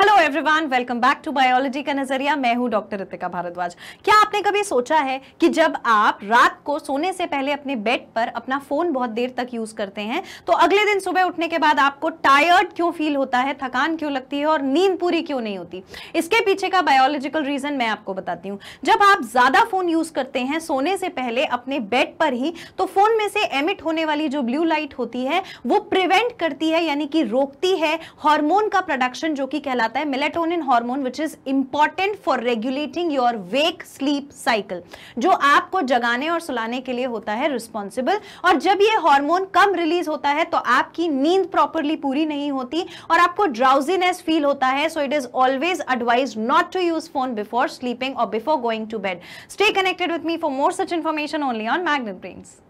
hello everyone welcome back to biology का नजरिया मैं हूं डॉक्टर ऋतिका भारद्वाज क्या आपने कभी सोचा है कि जब आप रात को सोने से पहले अपने बेड पर अपना फोन बहुत देर तक यूज करते हैं तो अगले दिन सुबह उठने के बाद आपको टायर्ड क्यों फील होता है थकान क्यों लगती है और नींद पूरी क्यों नहीं होती इसके पीछे का बायोलॉजिकल रीजन मैं आपको बताती हूँ जब आप ज्यादा फोन यूज करते हैं सोने से पहले अपने बेड पर ही तो फोन में से एमिट होने वाली जो ब्लू लाइट होती है वो प्रिवेंट करती है यानी कि रोकती है हॉर्मोन का प्रोडक्शन जो कि कहलाता बताता है melatonin hormone which is important for regulating your wake sleep cycle जो आपको जगाने और सुलाने के लिए होता है रिस्पॉन्सिबल और जब ये हार्मोन कम रिलीज होता है तो आपकी नींद प्रॉपरली पूरी नहीं होती और आपको ड्राउजीनेस फील होता है so it is always advise not to use phone before sleeping और before going to bed stay connected with me for more such information only on magnet brains